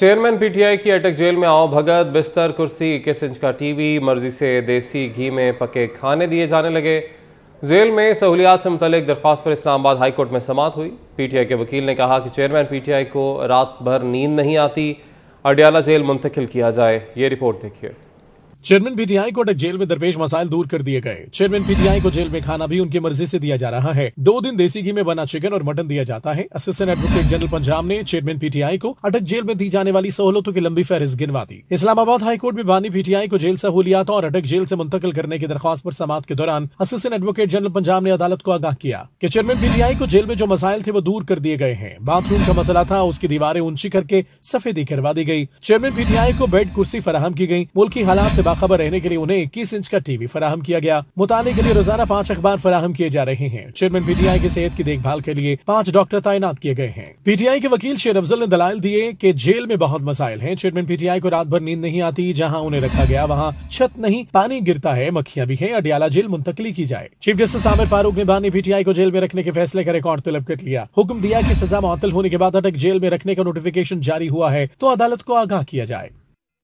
chairman PTI की अटक jail में आओ भगत बिस्तर कुर्सी इक्कीस इंच का टीवी मर्जी से देसी घी में पके खाने दिए जाने लगे जेल में सहूलियात से मुतलिक दरख्वास्त पर इस्लामाबाद हाईकोर्ट में समात हुई पीटीआई के वकील ने कहा कि चेयरमैन पीटीआई को रात भर नींद नहीं आती अडियाला जेल मुंतकिल किया जाए ये रिपोर्ट देखिए चेयरमैन पीटीआई को अटक जेल में दरपेश मसाइल दूर कर दिए गए चेयरमैन पीटीआई को जेल में खाना भी उनकी मर्जी से दिया जा रहा है दो दिन देसी घी में बना चिकन और मटन दिया जाता है असिस्टेंट एडवोकेट जनरल पंजाब ने चेयरमैन पीटीआई को अटक जेल में दी जाने वाली सहूलतों की लंबी फहरिस्त गिनवा दी इस्लामाबाद हाईकोर्ट में बानी पीटीआई को जेल सहूलियातों और अटक जेल ऐसी मुंतकिल करने की दरख्वास्त आरोप समाप्त के दौरान असिस्टेंट एडवोकेट जनरल पंजाब ने अदालत को आगाह किया की चेयरमैन पीटीआई को जेल में जो मसाइल थे वो दूर कर दिए गए हैं बाथरूम का मसला था उसकी दीवारें ऊंची करके सफेदी करवा दी गयी चेयरमैन पीटीआई को बेड कुर्सी फराहम की गयी मुल्क हालात ऐसी बाखबर रहने के लिए उन्हें इक्कीस इंच का टीवी फराहम किया गया मुताले के लिए रोजाना पाँच अखबार फराहम किए जा रहे हैं चेयरमैन पीटीआई की सेहत की देखभाल के लिए पाँच डॉक्टर तैनात किए गए हैं पीटीआई के वकील शेर अफजल ने दलाल दिए की जेल में बहुत मसाइल है चेयरमैन पीटीआई को रात भर नींद नहीं आती जहाँ उन्हें रखा गया वहाँ छत नहीं पानी गिरता है मक्खियाँ भी है अडियाला जेल मुंतकली की जाए चीफ जस्टिस आमिर फारूक ने बानी पीटीआई को जेल में रखने के फैसले का रिकॉर्ड तलब कर लिया हुक्म दिया की सजा मुअतल होने के बाद अटक जेल में रखने का नोटिफिकेशन जारी हुआ है तो अदालत को आगाह किया जाए